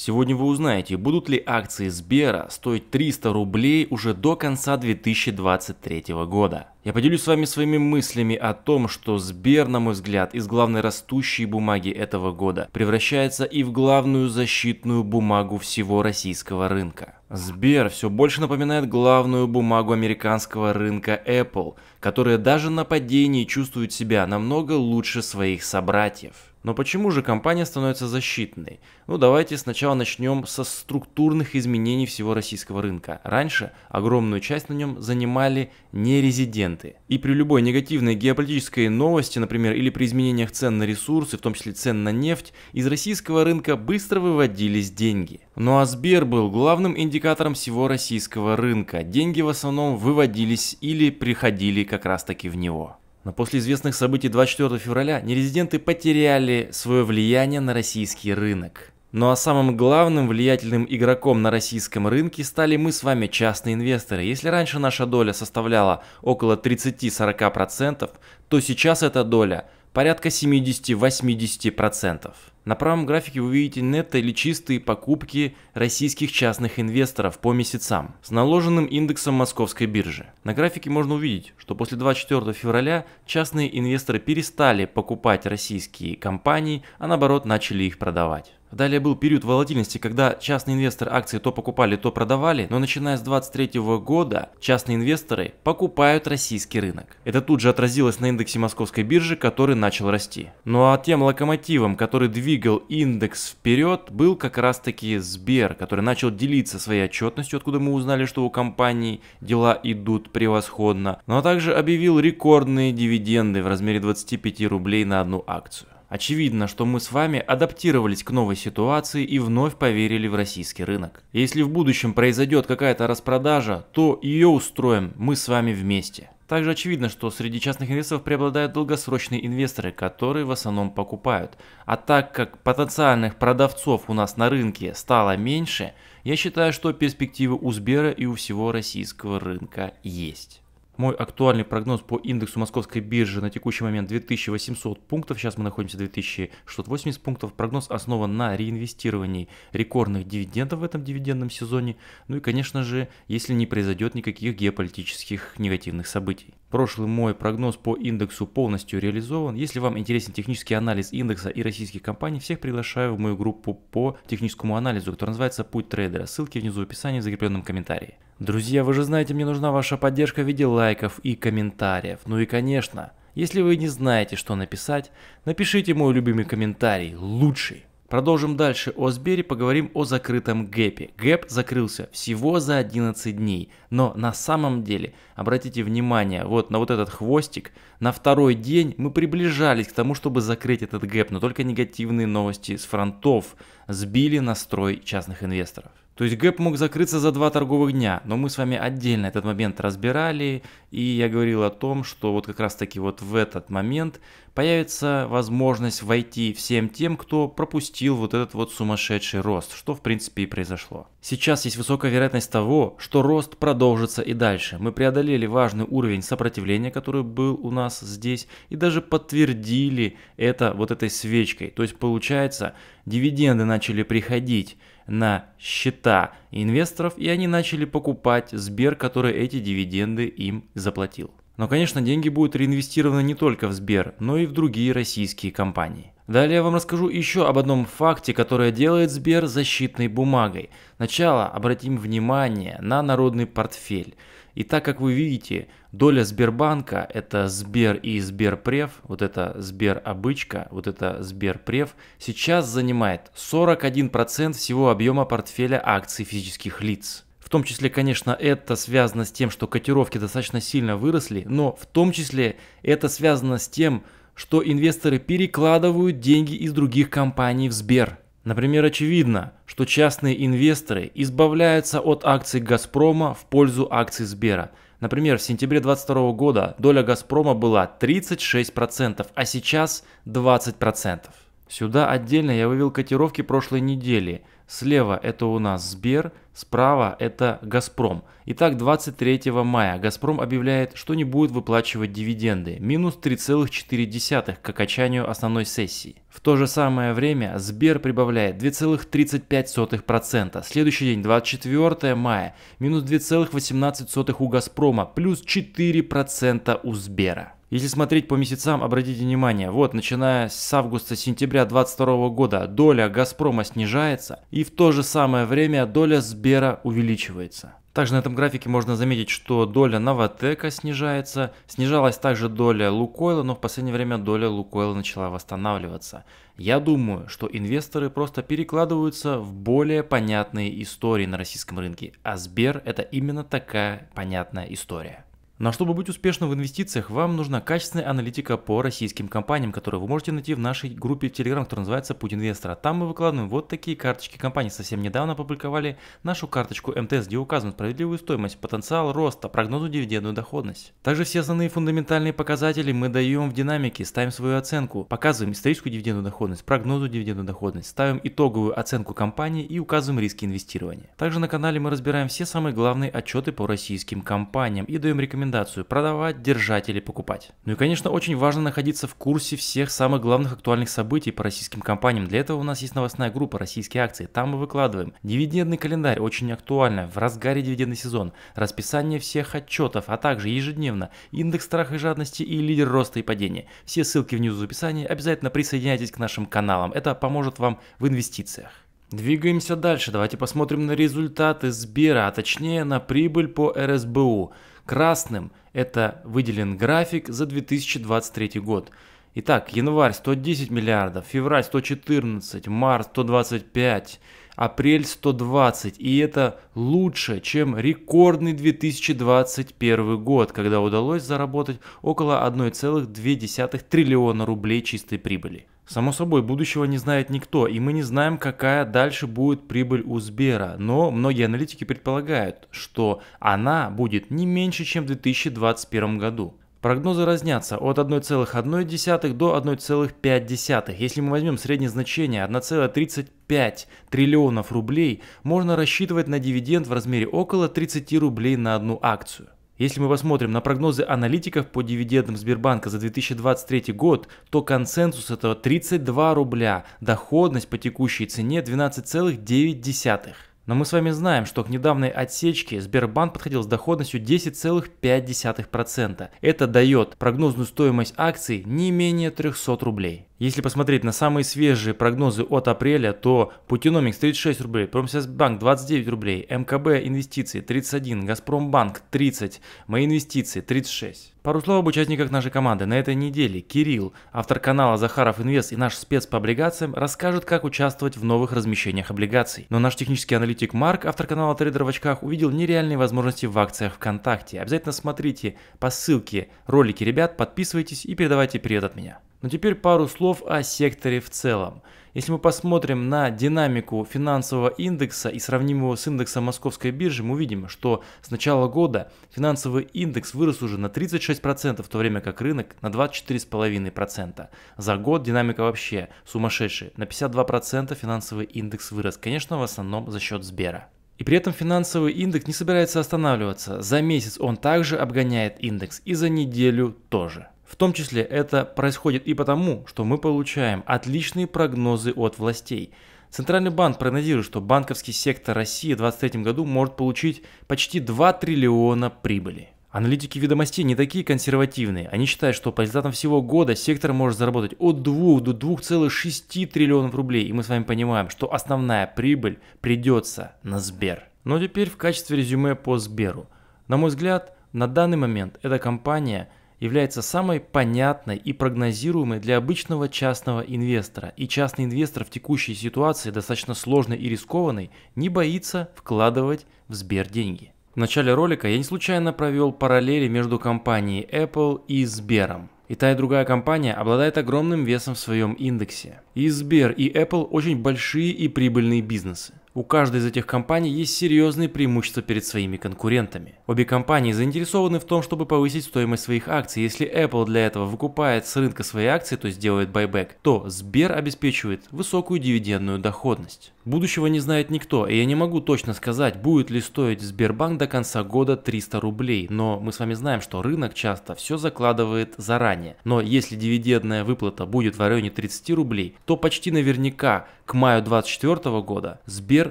Сегодня вы узнаете, будут ли акции Сбера стоить 300 рублей уже до конца 2023 года. Я поделюсь с вами своими мыслями о том, что Сбер, на мой взгляд, из главной растущей бумаги этого года превращается и в главную защитную бумагу всего российского рынка. Сбер все больше напоминает главную бумагу американского рынка Apple, которая даже на падении чувствует себя намного лучше своих собратьев. Но почему же компания становится защитной? Ну давайте сначала начнем со структурных изменений всего российского рынка. Раньше огромную часть на нем занимали нерезиденты. И при любой негативной геополитической новости, например, или при изменениях цен на ресурсы, в том числе цен на нефть, из российского рынка быстро выводились деньги. Ну а Сбер был главным индикатором всего российского рынка. Деньги в основном выводились или приходили как раз таки в него. Но после известных событий 24 февраля нерезиденты потеряли свое влияние на российский рынок. Ну а самым главным влиятельным игроком на российском рынке стали мы с вами частные инвесторы. Если раньше наша доля составляла около 30-40%, то сейчас эта доля порядка 70-80%. На правом графике вы видите нетто или чистые покупки российских частных инвесторов по месяцам с наложенным индексом московской биржи. На графике можно увидеть, что после 24 февраля частные инвесторы перестали покупать российские компании, а наоборот начали их продавать. Далее был период волатильности, когда частные инвесторы акции то покупали, то продавали, но начиная с 2023 года частные инвесторы покупают российский рынок. Это тут же отразилось на индексе московской биржи, который начал расти. Ну а тем локомотивом, который двигал индекс вперед, был как раз таки Сбер, который начал делиться своей отчетностью, откуда мы узнали, что у компании дела идут превосходно, но ну а также объявил рекордные дивиденды в размере 25 рублей на одну акцию. Очевидно, что мы с вами адаптировались к новой ситуации и вновь поверили в российский рынок. Если в будущем произойдет какая-то распродажа, то ее устроим мы с вами вместе. Также очевидно, что среди частных инвесторов преобладают долгосрочные инвесторы, которые в основном покупают. А так как потенциальных продавцов у нас на рынке стало меньше, я считаю, что перспективы у Сбера и у всего российского рынка есть. Мой актуальный прогноз по индексу московской биржи на текущий момент 2800 пунктов. Сейчас мы находимся 2680 пунктов. Прогноз основан на реинвестировании рекордных дивидендов в этом дивидендном сезоне. Ну и, конечно же, если не произойдет никаких геополитических негативных событий. Прошлый мой прогноз по индексу полностью реализован. Если вам интересен технический анализ индекса и российских компаний, всех приглашаю в мою группу по техническому анализу, которая называется «Путь трейдера». Ссылки внизу в описании в закрепленном комментарии. Друзья, вы же знаете, мне нужна ваша поддержка в виде лайков и комментариев. Ну и конечно, если вы не знаете, что написать, напишите мой любимый комментарий, лучший. Продолжим дальше о Сбере, поговорим о закрытом гэпе. Гэп закрылся всего за 11 дней, но на самом деле, обратите внимание, вот на вот этот хвостик, на второй день мы приближались к тому, чтобы закрыть этот гэп, но только негативные новости с фронтов сбили настрой частных инвесторов. То есть гэп мог закрыться за два торговых дня, но мы с вами отдельно этот момент разбирали, и я говорил о том, что вот как раз таки вот в этот момент появится возможность войти всем тем, кто пропустил вот этот вот сумасшедший рост, что в принципе и произошло. Сейчас есть высокая вероятность того, что рост продолжится и дальше. Мы преодолели важный уровень сопротивления, который был у нас здесь, и даже подтвердили это вот этой свечкой. То есть получается, дивиденды начали приходить, на счета инвесторов, и они начали покупать Сбер, который эти дивиденды им заплатил. Но, конечно, деньги будут реинвестированы не только в Сбер, но и в другие российские компании. Далее я вам расскажу еще об одном факте, которое делает Сбер защитной бумагой. Сначала обратим внимание на народный портфель – и так как вы видите, доля Сбербанка, это Сбер и Сберпрев, вот это обычка, вот это Сберпрев, сейчас занимает 41% всего объема портфеля акций физических лиц. В том числе, конечно, это связано с тем, что котировки достаточно сильно выросли, но в том числе это связано с тем, что инвесторы перекладывают деньги из других компаний в Сбер. Например, очевидно, что частные инвесторы избавляются от акций «Газпрома» в пользу акций «Сбера». Например, в сентябре 2022 года доля «Газпрома» была 36%, а сейчас 20%. Сюда отдельно я вывел котировки прошлой недели – Слева это у нас Сбер, справа это Газпром. Итак, 23 мая Газпром объявляет, что не будет выплачивать дивиденды, минус 3,4 к окончанию основной сессии. В то же самое время Сбер прибавляет 2,35%. Следующий день, 24 мая, минус 2,18 у Газпрома, плюс 4% у Сбера. Если смотреть по месяцам, обратите внимание, вот начиная с августа-сентября 2022 года доля Газпрома снижается, и в то же самое время доля Сбера увеличивается. Также на этом графике можно заметить, что доля Новотека снижается, снижалась также доля Лукойла, но в последнее время доля Лукойла начала восстанавливаться. Я думаю, что инвесторы просто перекладываются в более понятные истории на российском рынке, а Сбер это именно такая понятная история. Но чтобы быть успешным в инвестициях, вам нужна качественная аналитика по российским компаниям, которую вы можете найти в нашей группе в Telegram, которая называется Путь Инвестора. Там мы выкладываем вот такие карточки компаний. Совсем недавно опубликовали нашу карточку МТС, где указана справедливую стоимость, потенциал роста, прогнозу дивидендную доходность. Также все основные фундаментальные показатели мы даем в динамике, ставим свою оценку, показываем историческую дивидендную доходность, прогнозу дивидендную доходность, ставим итоговую оценку компании и указываем риски инвестирования. Также на канале мы разбираем все самые главные отчеты по российским компаниям и даем рекомендации рекомендацию – продавать, держать или покупать. Ну и, конечно, очень важно находиться в курсе всех самых главных актуальных событий по российским компаниям. Для этого у нас есть новостная группа «Российские акции». Там мы выкладываем дивидендный календарь, очень актуально, в разгаре дивидендный сезон, расписание всех отчетов, а также ежедневно индекс страха и жадности и лидер роста и падения. Все ссылки внизу в описании. Обязательно присоединяйтесь к нашим каналам. Это поможет вам в инвестициях. Двигаемся дальше. Давайте посмотрим на результаты Сбера, а точнее на прибыль по РСБУ. Красным – это выделен график за 2023 год. Итак, январь 110 миллиардов, февраль 114, март 125, апрель 120. И это лучше, чем рекордный 2021 год, когда удалось заработать около 1,2 триллиона рублей чистой прибыли. Само собой, будущего не знает никто, и мы не знаем, какая дальше будет прибыль у Сбера, но многие аналитики предполагают, что она будет не меньше, чем в 2021 году. Прогнозы разнятся от 1,1 до 1,5. Если мы возьмем среднее значение 1,35 триллионов рублей, можно рассчитывать на дивиденд в размере около 30 рублей на одну акцию. Если мы посмотрим на прогнозы аналитиков по дивидендам Сбербанка за 2023 год, то консенсус это 32 рубля, доходность по текущей цене 12,9. Но мы с вами знаем, что к недавней отсечке Сбербанк подходил с доходностью 10,5%. Это дает прогнозную стоимость акций не менее 300 рублей. Если посмотреть на самые свежие прогнозы от апреля, то Путиномикс 36 рублей, Промсвязьбанк 29 рублей, МКБ инвестиции 31, Газпромбанк 30, Мои инвестиции 36. Пару слов об участниках нашей команды. На этой неделе Кирилл, автор канала Захаров Инвест и наш спец по облигациям, расскажут, как участвовать в новых размещениях облигаций. Но наш технический аналитик Марк, автор канала Трейдер в очках, увидел нереальные возможности в акциях ВКонтакте. Обязательно смотрите по ссылке ролики ребят, подписывайтесь и передавайте привет от меня. Но теперь пару слов о секторе в целом. Если мы посмотрим на динамику финансового индекса и сравним его с индексом Московской биржи, мы увидим, что с начала года финансовый индекс вырос уже на 36%, в то время как рынок на 24,5%. За год динамика вообще сумасшедшая. На 52% финансовый индекс вырос, конечно, в основном за счет Сбера. И при этом финансовый индекс не собирается останавливаться. За месяц он также обгоняет индекс и за неделю тоже. В том числе это происходит и потому, что мы получаем отличные прогнозы от властей. Центральный банк прогнозирует, что банковский сектор России в 2023 году может получить почти 2 триллиона прибыли. Аналитики ведомостей не такие консервативные. Они считают, что по результатам всего года сектор может заработать от 2 до 2,6 триллионов рублей. И мы с вами понимаем, что основная прибыль придется на Сбер. Но теперь в качестве резюме по Сберу. На мой взгляд, на данный момент эта компания – является самой понятной и прогнозируемой для обычного частного инвестора. И частный инвестор в текущей ситуации, достаточно сложной и рискованной, не боится вкладывать в Сбер деньги. В начале ролика я не случайно провел параллели между компанией Apple и Сбером. И та и другая компания обладает огромным весом в своем индексе. И Сбер, и Apple очень большие и прибыльные бизнесы. У каждой из этих компаний есть серьезные преимущества перед своими конкурентами. Обе компании заинтересованы в том, чтобы повысить стоимость своих акций. Если Apple для этого выкупает с рынка свои акции, то есть делает байбек, то Сбер обеспечивает высокую дивидендную доходность. Будущего не знает никто, и я не могу точно сказать, будет ли стоить Сбербанк до конца года 300 рублей, но мы с вами знаем, что рынок часто все закладывает заранее. Но если дивидендная выплата будет в районе 30 рублей, то почти наверняка к маю 2024 года Сбер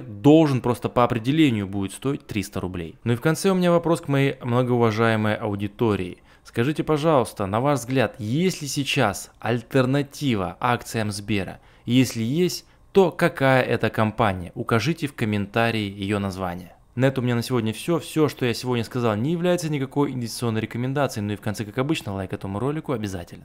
должен просто по определению будет стоить 300 рублей. Ну и в конце у меня вопрос к моей многоуважаемой аудитории. Скажите, пожалуйста, на ваш взгляд, есть ли сейчас альтернатива акциям Сбера? Если есть, то какая это компания? Укажите в комментарии ее название. На этом у меня на сегодня все. Все, что я сегодня сказал, не является никакой инвестиционной рекомендацией, ну и в конце, как обычно, лайк этому ролику обязателен.